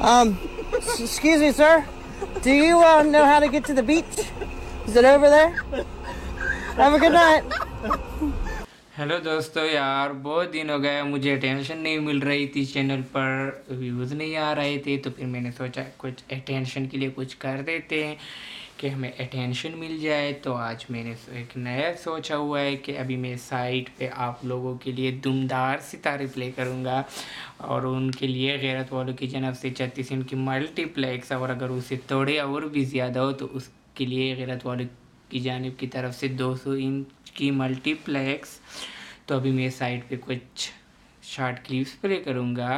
Um, excuse me, sir. Do you um, know how to get to the beach? Is it over there? Have a good night. Hello दोस्तों यार बहुत दिन हो गया मुझे attention नहीं मिल रही थी चैनल पर व्यूज़ नहीं आ रहे थे तो फिर मैंने सोचा कुछ अटेंशन के लिए कुछ कर देते हैं कि हमें अटेंशन मिल जाए तो आज मैंने एक नया सोचा हुआ है कि अभी मैं साइट पे आप लोगों के लिए दुमदार सितारे प्ले करूँगा और उनके लिए गैरत वालों की जनब से छत्तीस इनकी मल्टीप्लेक्स और अगर उसे थोड़े और भी ज़्यादा हो तो उसके लिए गैरत वालों की जानब की तरफ से 200 इंच की मल्टीप्लेक्स तो अभी मैं साइड पे कुछ शार्ट क्लिप्स प्ले करूँगा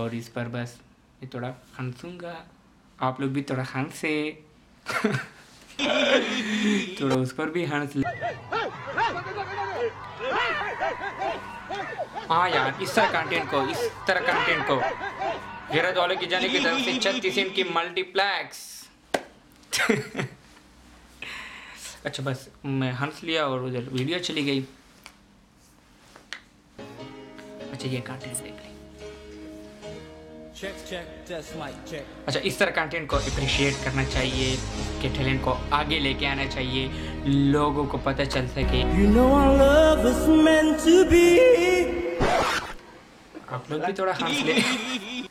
और इस पर बस मैं थोड़ा हंसूँगा आप लोग भी थोड़ा हंसे थोड़ा उस पर भी हंस ले हाँ यार इस तरह कंटेंट को इस तरह कंटेंट को गिरद वालों की जाने की तरफ से छत्तीस इंच की मल्टीप्लेक्स अच्छा बस मैं हंस लिया और उधर वीडियो चली गई अच्छा ये कंटेंट देख ली अच्छा इस तरह कंटेंट को अप्रिशिएट करना चाहिए के टैलेंट को आगे लेके आना चाहिए लोगों को पता चल सके you know आप लोग भी थोड़ा हंस ले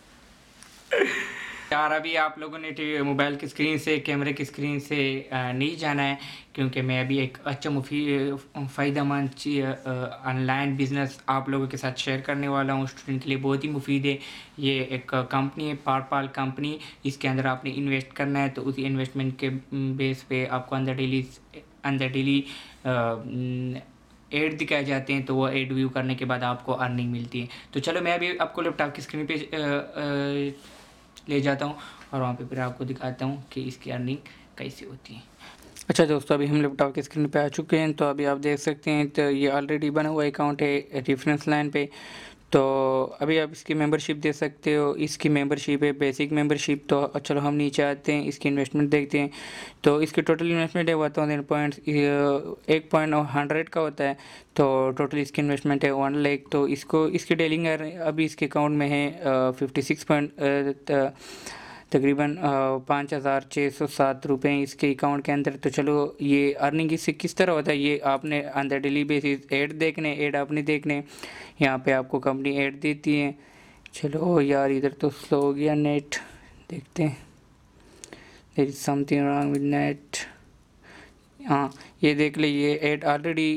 यार अभी आप लोगों ने मोबाइल की स्क्रीन से कैमरे की स्क्रीन से नहीं जाना है क्योंकि मैं अभी एक अच्छा मुफी फ़ायदेमंद ऑनलाइन बिज़नेस आप लोगों के साथ शेयर करने वाला हूँ स्टूडेंट के लिए बहुत ही मुफीद है ये एक कंपनी है पारपाल कंपनी इसके अंदर आपने इन्वेस्ट करना है तो उसी इन्वेस्टमेंट के बेस पे आपको अंदर डेली अंदर डेली एड दिखाए जाते हैं तो वो एड व्यू करने के बाद आपको अर्निंग मिलती है तो चलो मैं अभी आपको लैपटॉप की स्क्रीन पे ले जाता हूँ और वहाँ पे फिर आपको दिखाता हूँ कि इसकी अर्निंग कैसे होती है अच्छा दोस्तों अभी हम लैपटॉप की स्क्रीन पे आ चुके हैं तो अभी आप देख सकते हैं तो ये ऑलरेडी बना हुआ अकाउंट है रेफरेंस लाइन पे तो अभी आप इसकी मेंबरशिप दे सकते हो इसकी मेंबरशिप है बेसिक मेंबरशिप तो चलो हम नीचे आते हैं इसकी इन्वेस्टमेंट देखते हैं तो इसकी टोटल इन्वेस्टमेंट है वन थाउजेंड पॉइंट एक पॉइंट हंड्रेड का होता है तो टोटल इसकी इन्वेस्टमेंट है वन लैख तो इसको इसकी डेलिंग अभी इसके अकाउंट में है फिफ्टी सिक्स पॉइंट तकरीबन पाँच हज़ार छः सौ सात रुपये इसके अकाउंट के अंदर तो चलो ये अर्निंग इससे किस तरह होता है ये आपने on the daily basis ad देखने एड आपने देखने यहाँ पे आपको कंपनी एड देती है चलो यार इधर तो स्लो हो गया नेट देखते हैं there is something wrong with net हाँ ये देख ले ये एड ऑलरेडी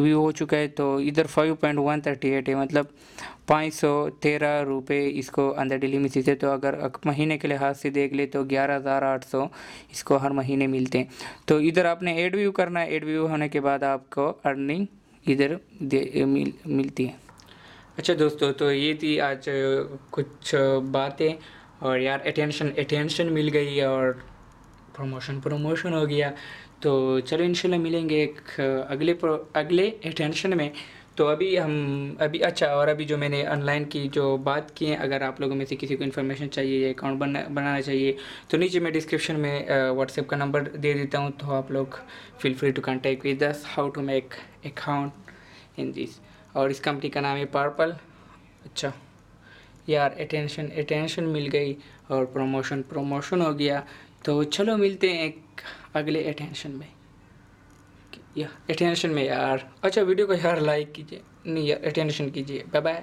व्यू हो चुका है तो इधर five point one thirty eight है मतलब पाँच सौ तेरह रुपये इसको अंदर डेली में सीते तो अगर महीने के लिहाज से देख ले तो ग्यारह हज़ार आठ सौ इसको हर महीने मिलते हैं तो इधर आपने एड व्यू करना है एड व्यू होने के बाद आपको अर्निंग इधर मिल मिलती है अच्छा दोस्तों तो ये थी आज कुछ बातें और यार अटेंशन अटेंशन मिल गई और प्रमोशन प्रमोशन हो गया तो चलो इंशाल्लाह मिलेंगे एक अगले प्रो अगले अटेंशन में तो अभी हम अभी अच्छा और अभी जो मैंने ऑनलाइन की जो बात की है अगर आप लोगों में से किसी को इन्फॉर्मेशन चाहिए या अकाउंट बना बनाना चाहिए तो नीचे मैं डिस्क्रिप्शन में व्हाट्सएप का नंबर दे देता हूँ तो आप लोग feel free to contact with this how to make account in this और इस कंपनी का नाम है पर्पल अच्छा यार अटेंशन अटेंशन मिल गई और प्रमोशन प्रमोशन हो गया तो चलो मिलते हैं एक अगले अटेंशन में या अटेंशन में यार अच्छा वीडियो को यार लाइक कीजिए नहीं यार अटेंशन कीजिए बाय बाय